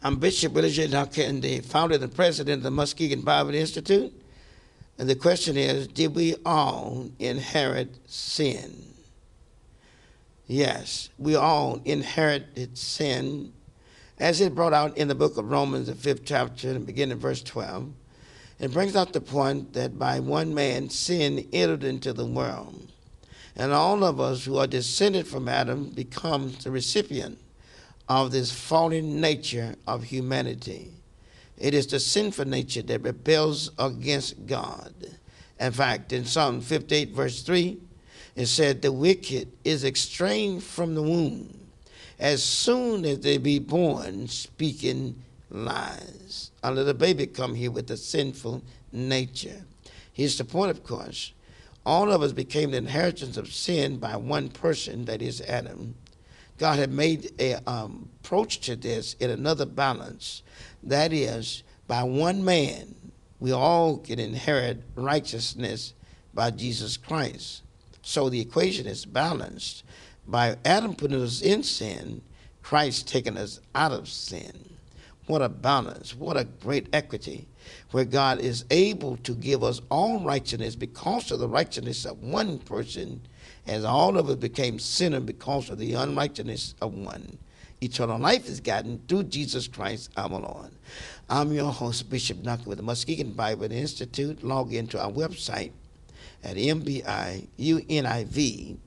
I'm Bishop Willie J. and the founder and president of the Muskegon Bible Institute. And the question is Did we all inherit sin? Yes, we all inherited sin as it brought out in the book of Romans, the fifth chapter, and beginning verse 12. It brings out the point that by one man sin entered into the world, and all of us who are descended from Adam become the recipient of this fallen nature of humanity. It is the sinful nature that rebels against God. In fact, in Psalm 58, verse 3, it said, The wicked is estranged from the womb as soon as they be born, speaking lies. A little baby come here with a sinful nature. Here's the point, of course. All of us became the inheritance of sin by one person, that is Adam. God had made an um, approach to this in another balance. That is, by one man, we all can inherit righteousness by Jesus Christ. So the equation is balanced. By Adam putting us in sin, Christ taking us out of sin. What a balance. What a great equity where God is able to give us all righteousness because of the righteousness of one person, as all of us became sinners because of the unrighteousness of one. Eternal life is gotten through Jesus Christ our Lord. I'm your host, Bishop Duncan with the Muskegon Bible Institute. Log into our website at mbiuniv.com.